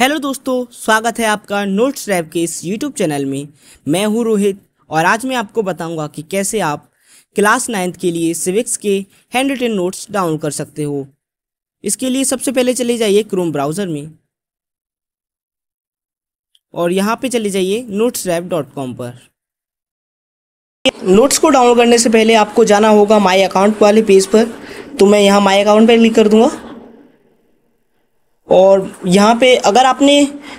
hello दोस्तों स्वागत है आपका नोट्स रैब के इस यूट्यूब चैनल में मैं हूं रोहित और आज मैं आपको बताऊंगा कि कैसे आप क्लास नाइन्थ के लिए सिविक्स के हैंड रिटेन नोट्स डाउनलोड कर सकते हो इसके लिए सबसे पहले चले जाइए क्रोम ब्राउज़र में और यहाँ पे चले जाइए नोट्स रैब डॉट कॉम पर नोट्स को डाउनलोड करने से पहले आपको जाना होगा माई अकाउंट वाले पेज पर तो मैं यहाँ माई अकाउंट पर क्लिक कर दूँगा और यहाँ पे अगर आपने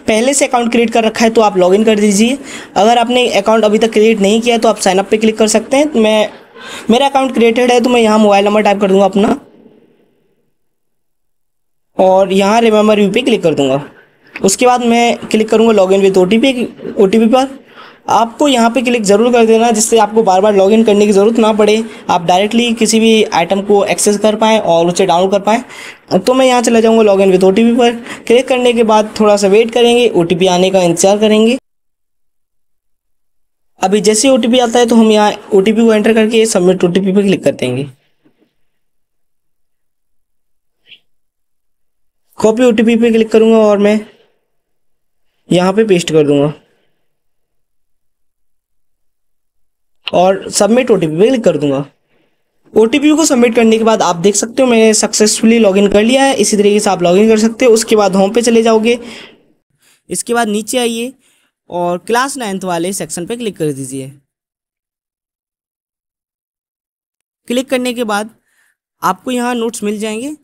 पहले से अकाउंट क्रिएट कर रखा है तो आप लॉगिन कर दीजिए अगर आपने अकाउंट अभी तक क्रिएट नहीं किया तो आप साइनअप पे क्लिक कर सकते हैं तो मैं मेरा अकाउंट क्रिएटेड है तो मैं यहाँ मोबाइल नंबर टाइप कर दूँगा अपना और यहाँ रिमेम्बर यू पे क्लिक कर दूँगा उसके बाद मैं क्लिक करूँगा log in with O T P O T P पर आपको यहाँ पे क्लिक ज़रूर कर देना जिससे आपको बार बार लॉगिन करने की ज़रूरत ना पड़े आप डायरेक्टली किसी भी आइटम को एक्सेस कर पाएँ और उसे डाउनलोड कर पाएँ तो मैं यहाँ चला जाऊँगा लॉगिन विद ओ पर क्लिक करने के बाद थोड़ा सा वेट करेंगे ओ आने का इंतजार करेंगे अभी जैसे ओ आता है तो हम यहाँ ओ को एंटर करके सबमिट ओ पर क्लिक कर देंगे कॉपी ओ पे क्लिक करूँगा और मैं यहाँ पे पेस्ट कर दूंगा और सबमिट ओटीपी टी क्लिक कर दूंगा ओ को सबमिट करने के बाद आप देख सकते हो मैंने सक्सेसफुली लॉगिन कर लिया है इसी तरीके से आप लॉगिन कर सकते हो उसके बाद होम पे चले जाओगे इसके बाद नीचे आइए और क्लास नाइन्थ वाले सेक्शन पे क्लिक कर दीजिए क्लिक करने के बाद आपको यहाँ नोट्स मिल जाएंगे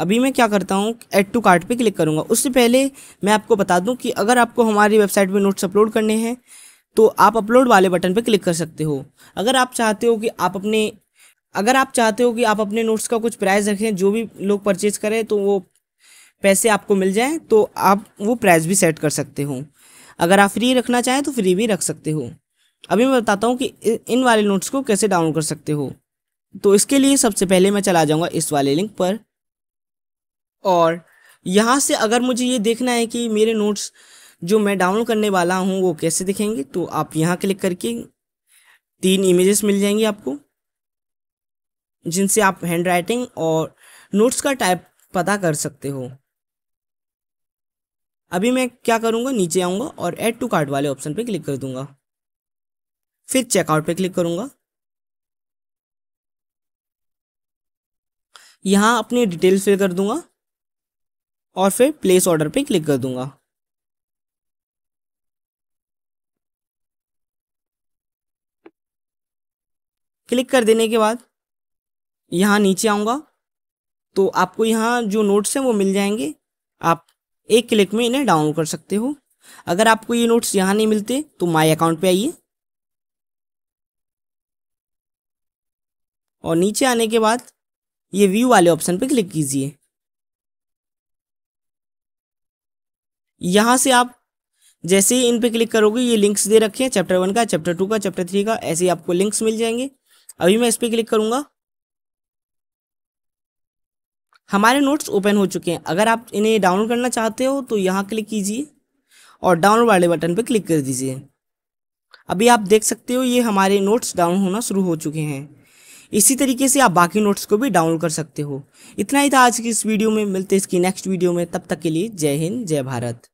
अभी मैं क्या करता हूँ एड टू कार्ट पे क्लिक करूँगा उससे पहले मैं आपको बता दूँ कि अगर आपको हमारी वेबसाइट पे नोट्स अपलोड करने हैं तो आप अपलोड वाले बटन पर क्लिक कर सकते हो अगर आप चाहते हो कि आप अपने अगर आप चाहते हो कि आप अपने नोट्स का कुछ प्राइस रखें जो भी लोग परचेज करें तो वो पैसे आपको मिल जाएं तो आप वो प्राइस भी सेट कर सकते हो अगर आप फ्री रखना चाहें तो फ्री भी रख सकते हो अभी मैं बताता हूँ कि इन वाले नोट्स को कैसे डाउनलोड कर सकते हो तो इसके लिए सबसे पहले मैं चला जाऊँगा इस वाले लिंक पर और यहाँ से अगर मुझे ये देखना है कि मेरे नोट्स जो मैं डाउनलोड करने वाला हूँ वो कैसे दिखेंगे तो आप यहाँ क्लिक करके तीन इमेजेस मिल जाएंगी आपको जिनसे आप हैंड राइटिंग और नोट्स का टाइप पता कर सकते हो अभी मैं क्या करूँगा नीचे आऊँगा और ऐड टू कार्ट वाले ऑप्शन पे क्लिक कर दूंगा फिर चेकआउट पे क्लिक करूँगा यहाँ अपनी डिटेल फिल कर दूंगा और फिर प्लेस ऑर्डर पे क्लिक कर दूंगा क्लिक कर देने के बाद यहाँ नीचे आऊँगा तो आपको यहाँ जो नोट्स हैं वो मिल जाएंगे आप एक क्लिक में इन्हें डाउनलोड कर सकते हो अगर आपको ये नोट्स यहाँ नहीं मिलते तो माई अकाउंट पे आइए और नीचे आने के बाद ये व्यू वाले ऑप्शन पे क्लिक कीजिए यहाँ से आप जैसे ही इन पे क्लिक करोगे ये लिंक्स दे रखे हैं चैप्टर वन का चैप्टर टू का चैप्टर थ्री का ऐसे ही आपको लिंक्स मिल जाएंगे अभी मैं इस पर क्लिक करूँगा हमारे नोट्स ओपन हो चुके हैं अगर आप इन्हें डाउनलोड करना चाहते हो तो यहाँ क्लिक कीजिए और डाउनलोड वाले बटन पर क्लिक कर दीजिए अभी आप देख सकते हो ये हमारे नोट्स डाउन होना शुरू हो चुके हैं इसी तरीके से आप बाकी नोट्स को भी डाउनलोड कर सकते हो इतना ही था आज की इस वीडियो में मिलते इसकी नेक्स्ट वीडियो में तब तक के लिए जय हिंद जय भारत